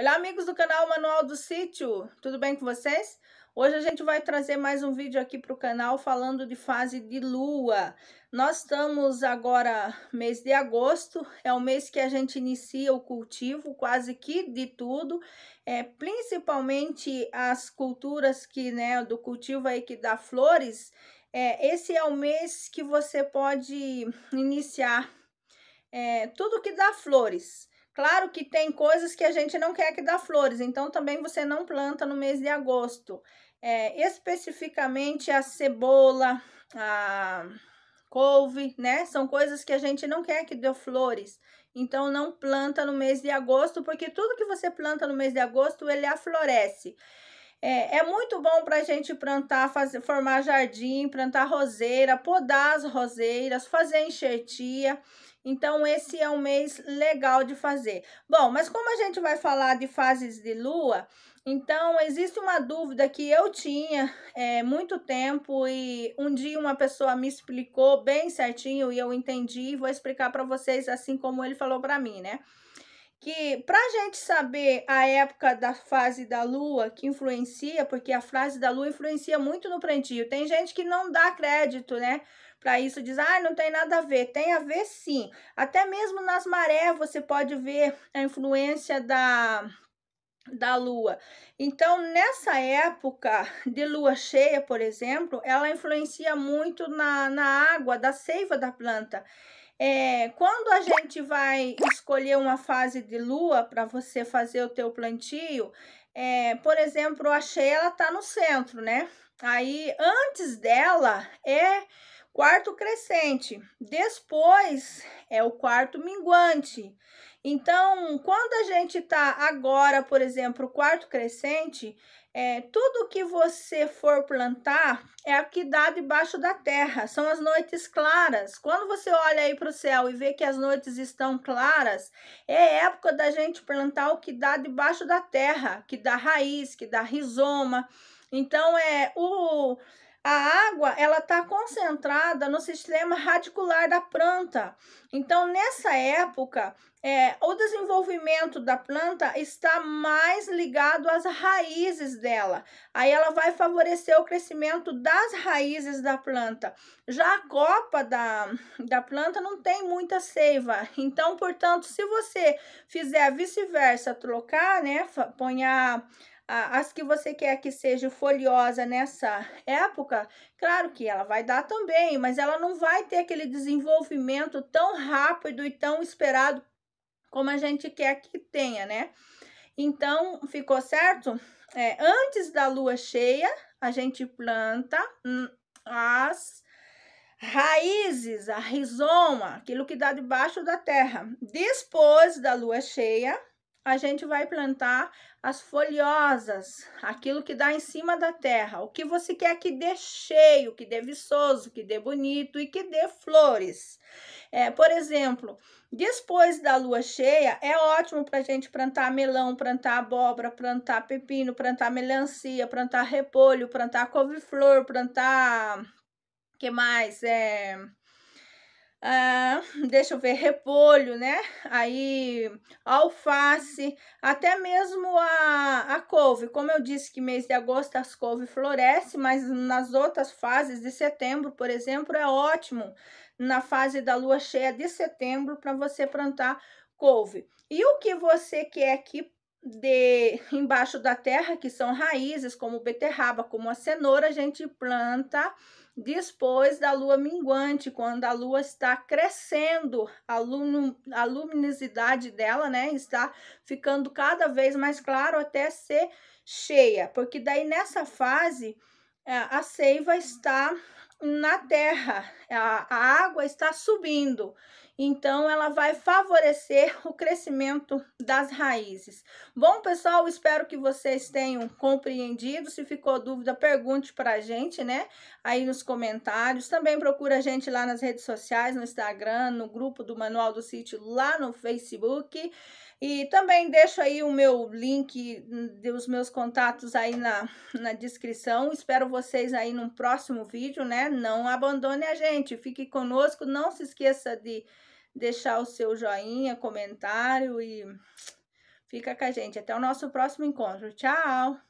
Olá, amigos do canal Manual do Sítio, tudo bem com vocês? Hoje a gente vai trazer mais um vídeo aqui para o canal falando de fase de lua. Nós estamos agora mês de agosto, é o mês que a gente inicia o cultivo quase que de tudo, é, principalmente as culturas que, né, do cultivo aí que dá flores, é, esse é o mês que você pode iniciar é, tudo que dá flores. Claro que tem coisas que a gente não quer que dá flores, então também você não planta no mês de agosto. É, especificamente a cebola, a couve, né? São coisas que a gente não quer que dê flores. Então não planta no mês de agosto, porque tudo que você planta no mês de agosto ele aflorece. É, é muito bom para a gente plantar, fazer, formar jardim, plantar roseira, podar as roseiras, fazer enxertia. Então, esse é um mês legal de fazer. Bom, mas como a gente vai falar de fases de lua, então existe uma dúvida que eu tinha é, muito tempo e um dia uma pessoa me explicou bem certinho e eu entendi. Vou explicar para vocês assim como ele falou para mim, né? que para a gente saber a época da fase da lua que influencia, porque a fase da lua influencia muito no plantio. Tem gente que não dá crédito, né? para isso diz, ah, não tem nada a ver. Tem a ver sim. Até mesmo nas marés você pode ver a influência da da lua. Então, nessa época de lua cheia, por exemplo, ela influencia muito na, na água da seiva da planta. É, quando a gente vai escolher uma fase de lua para você fazer o teu plantio, é, por exemplo, a cheia ela tá no centro, né? Aí antes dela é Quarto crescente, depois é o quarto minguante. Então, quando a gente tá agora, por exemplo, quarto crescente, é, tudo que você for plantar é o que dá debaixo da terra, são as noites claras. Quando você olha aí para o céu e vê que as noites estão claras, é época da gente plantar o que dá debaixo da terra, que dá raiz, que dá rizoma. Então, é o a água ela está concentrada no sistema radicular da planta. Então, nessa época, é, o desenvolvimento da planta está mais ligado às raízes dela. Aí ela vai favorecer o crescimento das raízes da planta. Já a copa da, da planta não tem muita seiva. Então, portanto, se você fizer vice-versa, trocar, né? Põe a as que você quer que seja foliosa nessa época, claro que ela vai dar também, mas ela não vai ter aquele desenvolvimento tão rápido e tão esperado como a gente quer que tenha, né? Então, ficou certo? É, antes da lua cheia, a gente planta hum, as raízes, a rizoma, aquilo que dá debaixo da terra. Depois da lua cheia, a gente vai plantar as folhosas, aquilo que dá em cima da terra, o que você quer que dê cheio, que dê viçoso, que dê bonito e que dê flores. É, por exemplo, depois da lua cheia, é ótimo para a gente plantar melão, plantar abóbora, plantar pepino, plantar melancia, plantar repolho, plantar couve-flor, plantar. que mais? É ah, deixa eu ver, repolho, né? Aí alface, até mesmo a, a couve. Como eu disse que mês de agosto as couve floresce, mas nas outras fases de setembro, por exemplo, é ótimo. Na fase da lua cheia de setembro para você plantar couve. E o que você quer que de embaixo da terra, que são raízes, como beterraba, como a cenoura, a gente planta depois da lua minguante, quando a lua está crescendo, a, a luminosidade dela, né, está ficando cada vez mais claro até ser cheia, porque daí nessa fase eh, a seiva está na terra, a, a água está subindo, então ela vai favorecer o crescimento das raízes. Bom, pessoal, espero que vocês tenham compreendido. Se ficou dúvida, pergunte para a gente, né? Aí nos comentários. Também procura a gente lá nas redes sociais, no Instagram, no grupo do Manual do Sítio, lá no Facebook. E também deixo aí o meu link hum, dos meus contatos aí na, na descrição. Espero vocês aí num próximo vídeo, né? Não abandone a gente, fique conosco, não se esqueça de deixar o seu joinha, comentário e fica com a gente. Até o nosso próximo encontro. Tchau!